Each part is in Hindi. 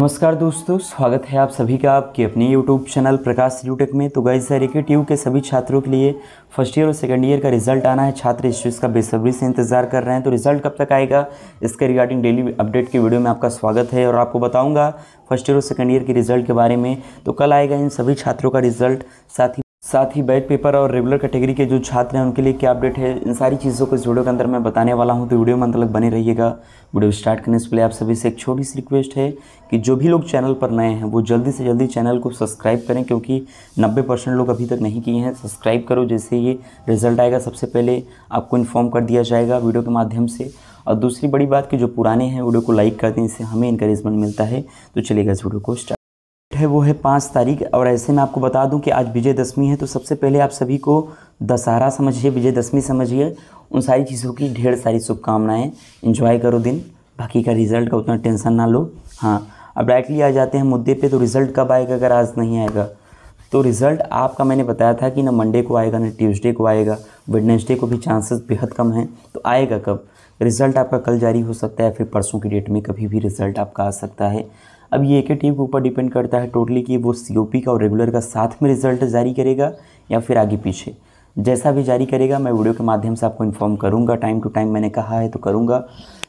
नमस्कार दोस्तों स्वागत है आप सभी का आपके अपने यूट्यूब चैनल प्रकाश यूटेक में तो गाइस एक ट्यू के सभी छात्रों के लिए फर्स्ट ईयर और सेकेंड ईयर का रिजल्ट आना है छात्र इस चीज़ का बेसब्री से इंतजार कर रहे हैं तो रिजल्ट कब तक आएगा इसके रिगार्डिंग डेली अपडेट की वीडियो में आपका स्वागत है और आपको बताऊँगा फर्स्ट ईयर और सेकेंड ईयर के रिजल्ट के बारे में तो कल आएगा इन सभी छात्रों का रिजल्ट साथ ही साथ ही बैट पेपर और रेगुलर कैटेगरी के जो छात्र हैं उनके लिए क्या अपडेट है इन सारी चीज़ों को इस वीडियो के अंदर मैं बताने वाला हूं तो वीडियो में अंत बने रहिएगा वीडियो स्टार्ट करने से पहले आप सभी से एक छोटी सी रिक्वेस्ट है कि जो भी लोग चैनल पर नए हैं वो जल्दी से जल्दी चैनल को सब्सक्राइब करें क्योंकि नब्बे परसेंट लोग अभी तक नहीं किए हैं सब्सक्राइब करो जैसे ये रिजल्ट आएगा सबसे पहले आपको इन्फॉर्म कर दिया जाएगा वीडियो के माध्यम से और दूसरी बड़ी बात कि जो पुराने हैं वीडियो को लाइक कर दें इससे हमें इंकरेजमेंट मिलता है तो चलेगा इस वीडियो को स्टार्ट डेट है वो है पाँच तारीख और ऐसे में आपको बता दूं कि आज विजयदशमी है तो सबसे पहले आप सभी को दशहरा समझिए विजयदशमी समझिए उन सारी चीज़ों की ढेर सारी शुभकामनाएँ इन्जॉय करो दिन बाकी का रिज़ल्ट का उतना टेंशन ना लो हाँ अब डायरेक्टली आ जाते हैं मुद्दे पर तो रिज़ल्ट कब आएगा अगर आज नहीं आएगा तो रिज़ल्ट आपका मैंने बताया था कि ना मंडे को आएगा ना ट्यूसडे को आएगा वेडनेसडे को भी चांसेस बेहद कम हैं तो आएगा कब रिज़ल्ट आपका कल जारी हो सकता है फिर परसों की डेट में कभी भी रिज़ल्ट आपका आ सकता है अब ये एक टीम के ऊपर डिपेंड करता है टोटली कि वो सी का और रेगुलर का साथ में रिजल्ट जारी करेगा या फिर आगे पीछे जैसा भी जारी करेगा मैं वीडियो के माध्यम से आपको इन्फॉर्म करूँगा टाइम टू टाइम मैंने कहा है तो करूँगा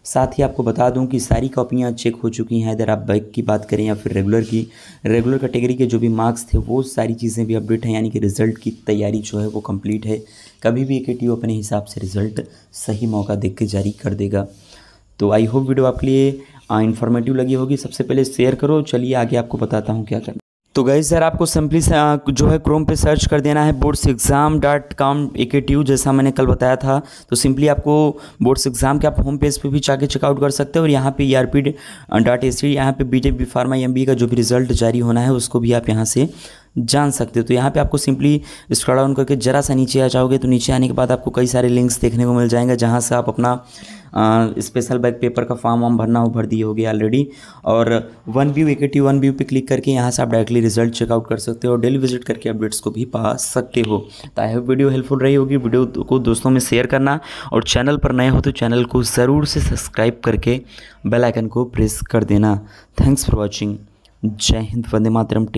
साथ ही आपको बता दूं कि सारी कॉपियाँ चेक हो चुकी हैं इधर आप बैक की बात करें या फिर रेगुलर की रेगुलर कैटेगरी के जो भी मार्क्स थे वो सारी चीज़ें भी अपडेट हैं यानी कि रिजल्ट की तैयारी जो है वो कंप्लीट है कभी भी एक टी अपने हिसाब से रिज़ल्ट सही मौका देख के जारी कर देगा तो आई होप वीडियो आपके लिए इन्फॉर्मेटिव लगी होगी सबसे पहले शेयर करो चलिए आगे आपको बताता हूँ क्या करना तो गई सर आपको सिंपली जो है क्रोम पे सर्च कर देना है boards exam dot com A K T you जैसा मैंने कल बताया था तो सिंपली आपको बोर्ड्स एग्ज़ाम के आप होम पेज पे भी जाके चेकआउट कर सकते हो और यहाँ पे E R P dot A C यहाँ पर B J B pharma M B का जो भी रिजल्ट जारी होना है उसको भी आप यहाँ से जान सकते हो तो यहाँ पे आपको सिंपली स्क्रॉल डाउन करके ज़रा सा नीचे आ जाओगे तो नीचे आने के बाद आपको कई सारे लिंक्स देखने को मिल जाएंगे जहाँ से आप अपना स्पेशल बैक पेपर का फॉर्म वार्म भरना हो भर दिए होगी ऑलरेडी और one view AKT one view पे क्लिक करके यहाँ से आप डायरेक्टली रिजल्ट चेकआउट कर सकते हो और डेली विजिट करके अपडेट्स को भी पा सकते हो तो आई होप वीडियो हेल्पफुल रही होगी वीडियो को दोस्तों में शेयर करना और चैनल पर नए हो तो चैनल को ज़रूर से सब्सक्राइब करके बेल आइकन को प्रेस कर देना थैंक्स फॉर वॉचिंग जय हिंद वंदे मातरम टेक